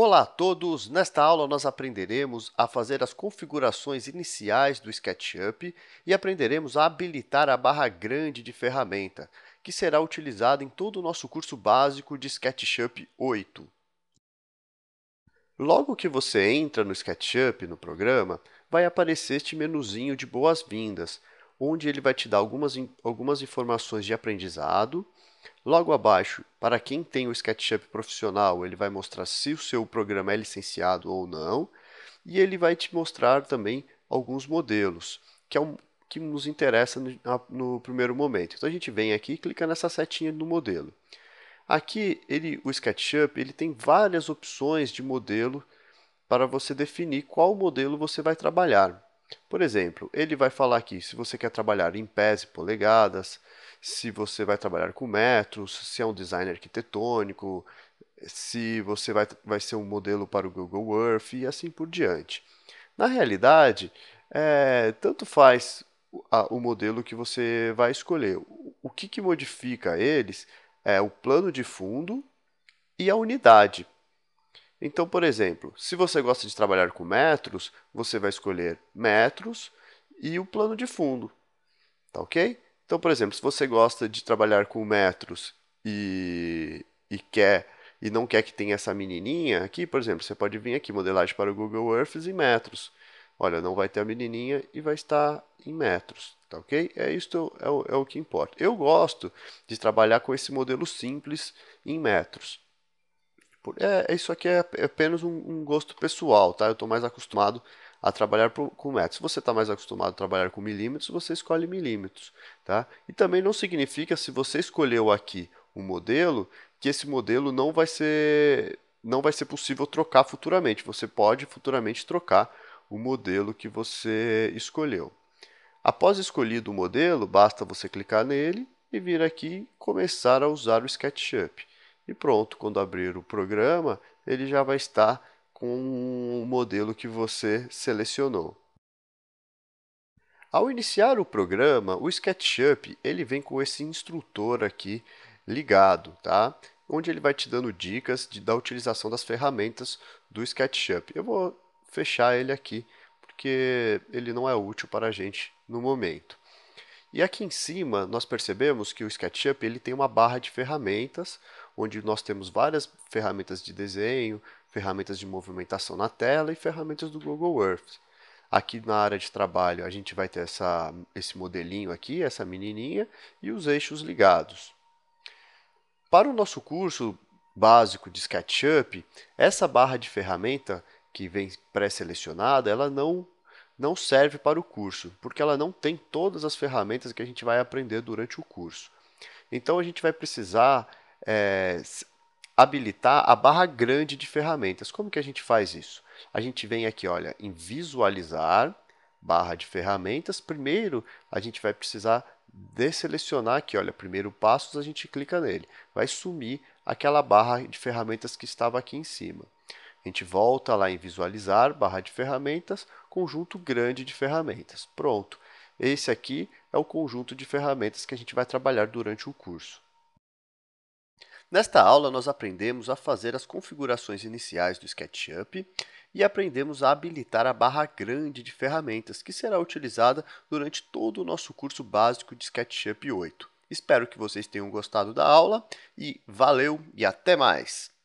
Olá a todos! Nesta aula, nós aprenderemos a fazer as configurações iniciais do SketchUp e aprenderemos a habilitar a barra grande de ferramenta, que será utilizada em todo o nosso curso básico de SketchUp 8. Logo que você entra no SketchUp, no programa, vai aparecer este menuzinho de boas-vindas, onde ele vai te dar algumas, algumas informações de aprendizado Logo abaixo, para quem tem o SketchUp profissional, ele vai mostrar se o seu programa é licenciado ou não, e ele vai te mostrar também alguns modelos, que é um que nos interessa no, no primeiro momento. Então a gente vem aqui e clica nessa setinha do modelo. Aqui ele, o SketchUp ele tem várias opções de modelo para você definir qual modelo você vai trabalhar. Por exemplo, ele vai falar aqui se você quer trabalhar em pés e polegadas, se você vai trabalhar com metros, se é um design arquitetônico, se você vai, vai ser um modelo para o Google Earth e assim por diante. Na realidade, é, tanto faz a, o modelo que você vai escolher. O, o que, que modifica eles é o plano de fundo e a unidade. Então, por exemplo, se você gosta de trabalhar com metros, você vai escolher metros e o plano de fundo. Tá ok? Então, por exemplo, se você gosta de trabalhar com metros e, e quer e não quer que tenha essa menininha aqui, por exemplo, você pode vir aqui, modelagem para o Google Earth em metros. Olha, não vai ter a menininha e vai estar em metros, tá ok? É isto é o, é o que importa. Eu gosto de trabalhar com esse modelo simples em metros, Tipo, é, é, isso aqui é, é apenas um, um gosto pessoal, tá? Eu estou mais acostumado a trabalhar com metros. Se você está mais acostumado a trabalhar com milímetros, você escolhe milímetros, tá? E também não significa se você escolheu aqui um modelo que esse modelo não vai ser não vai ser possível trocar futuramente. Você pode futuramente trocar o modelo que você escolheu. Após escolhido o modelo, basta você clicar nele e vir aqui começar a usar o SketchUp e pronto, quando abrir o programa, ele já vai estar com o modelo que você selecionou. Ao iniciar o programa, o SketchUp ele vem com esse instrutor aqui ligado, tá? onde ele vai te dando dicas de, da utilização das ferramentas do SketchUp. Eu vou fechar ele aqui, porque ele não é útil para a gente no momento. E aqui em cima, nós percebemos que o SketchUp ele tem uma barra de ferramentas, onde nós temos várias ferramentas de desenho, ferramentas de movimentação na tela e ferramentas do Google Earth. Aqui na área de trabalho a gente vai ter essa, esse modelinho aqui, essa menininha e os eixos ligados. Para o nosso curso básico de SketchUp, essa barra de ferramenta que vem pré-selecionada, ela não, não serve para o curso, porque ela não tem todas as ferramentas que a gente vai aprender durante o curso. Então a gente vai precisar é, habilitar a barra grande de ferramentas. Como que a gente faz isso? A gente vem aqui, olha, em visualizar, barra de ferramentas. Primeiro, a gente vai precisar deselecionar aqui, olha, primeiro passos, a gente clica nele. Vai sumir aquela barra de ferramentas que estava aqui em cima. A gente volta lá em visualizar, barra de ferramentas, conjunto grande de ferramentas. Pronto. Esse aqui é o conjunto de ferramentas que a gente vai trabalhar durante o curso. Nesta aula, nós aprendemos a fazer as configurações iniciais do SketchUp e aprendemos a habilitar a barra grande de ferramentas, que será utilizada durante todo o nosso curso básico de SketchUp 8. Espero que vocês tenham gostado da aula e valeu e até mais!